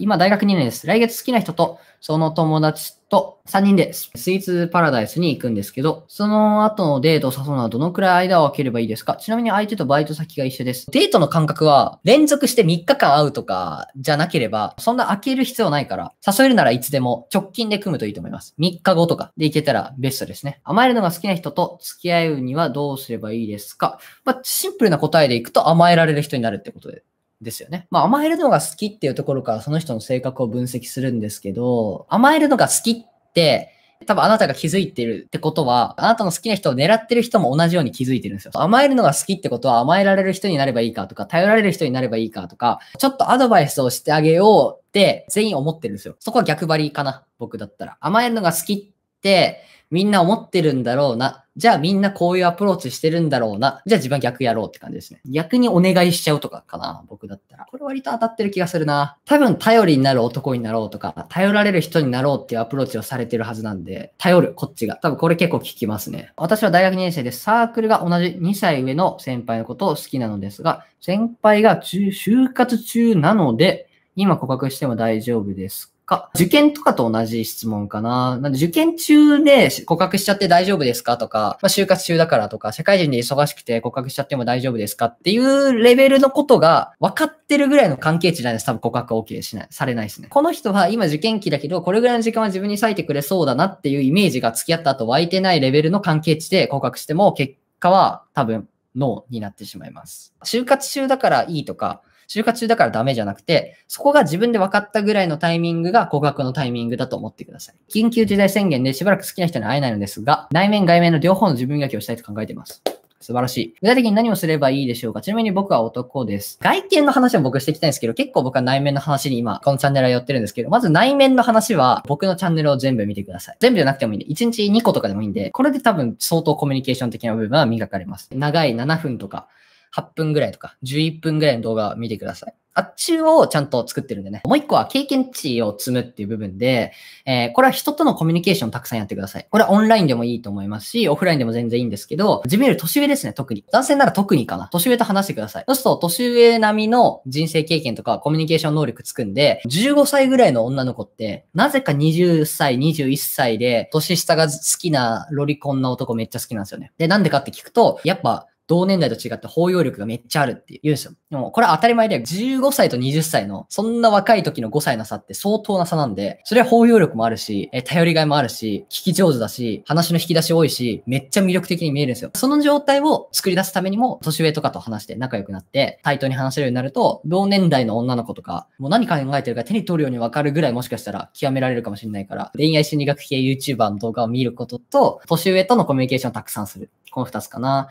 今大学2年です。来月好きな人と、その友達と3人でスイーツパラダイスに行くんですけど、その後のデートを誘うのはどのくらい間を空ければいいですかちなみに相手とバイト先が一緒です。デートの感覚は連続して3日間会うとかじゃなければ、そんな空ける必要ないから、誘えるならいつでも直近で組むといいと思います。3日後とかで行けたらベストですね。甘えるのが好きな人と付き合うにはどうすればいいですかまあ、シンプルな答えでいくと甘えられる人になるってことでですよね。まあ甘えるのが好きっていうところからその人の性格を分析するんですけど、甘えるのが好きって多分あなたが気づいてるってことは、あなたの好きな人を狙ってる人も同じように気づいてるんですよ。甘えるのが好きってことは甘えられる人になればいいかとか、頼られる人になればいいかとか、ちょっとアドバイスをしてあげようって全員思ってるんですよ。そこは逆張りかな、僕だったら。甘えるのが好き、みんな思ってるんだろうな。じゃあみんなこういうアプローチしてるんだろうな。じゃあ自分逆やろうって感じですね。逆にお願いしちゃうとかかな。僕だったら。これ割と当たってる気がするな。多分頼りになる男になろうとか、頼られる人になろうっていうアプローチをされてるはずなんで、頼る、こっちが。多分これ結構効きますね。私は大学2年生でサークルが同じ2歳上の先輩のことを好きなのですが、先輩が中、就活中なので、今告白しても大丈夫ですか。受験とかと同じ質問かな。なんで受験中で告白しちゃって大丈夫ですかとか、まあ、就活中だからとか、社会人で忙しくて告白しちゃっても大丈夫ですかっていうレベルのことが分かってるぐらいの関係値なんです。多分告白は OK しない、されないですね。この人は今受験期だけど、これぐらいの時間は自分に割いてくれそうだなっていうイメージが付き合った後湧いてないレベルの関係値で告白しても結果は多分ノーになってしまいます。就活中だからいいとか、就活中だからダメじゃなくて、そこが自分で分かったぐらいのタイミングが合格のタイミングだと思ってください。緊急事態宣言でしばらく好きな人に会えないのですが、内面外面の両方の自分磨きをしたいと考えています。素晴らしい。具体的に何をすればいいでしょうかちなみに僕は男です。外見の話を僕していきたいんですけど、結構僕は内面の話に今、このチャンネルは寄ってるんですけど、まず内面の話は僕のチャンネルを全部見てください。全部じゃなくてもいいんで、1日2個とかでもいいんで、これで多分相当コミュニケーション的な部分は磨かれます。長い7分とか、8分ぐらいとか、11分ぐらいの動画を見てください。あっちをちゃんと作ってるんでね。もう一個は経験値を積むっていう部分で、えー、これは人とのコミュニケーションをたくさんやってください。これはオンラインでもいいと思いますし、オフラインでも全然いいんですけど、自分より年上ですね、特に。男性なら特にかな。年上と話してください。そうすると、年上並みの人生経験とかコミュニケーション能力つくんで、15歳ぐらいの女の子って、なぜか20歳、21歳で、年下が好きなロリコンな男めっちゃ好きなんですよね。で、なんでかって聞くと、やっぱ、同年代と違って包容力がめっちゃあるって言うんですよ。でも、これは当たり前で、15歳と20歳の、そんな若い時の5歳の差って相当な差なんで、それは包容力もあるし、え頼りがいもあるし、聞き上手だし、話の引き出し多いし、めっちゃ魅力的に見えるんですよ。その状態を作り出すためにも、年上とかと話して仲良くなって、対等に話せるようになると、同年代の女の子とか、もう何考えてるか手に取るようにわかるぐらいもしかしたら極められるかもしれないから、恋愛心理学系 YouTuber の動画を見ることと、年上とのコミュニケーションをたくさんする。この2つかな。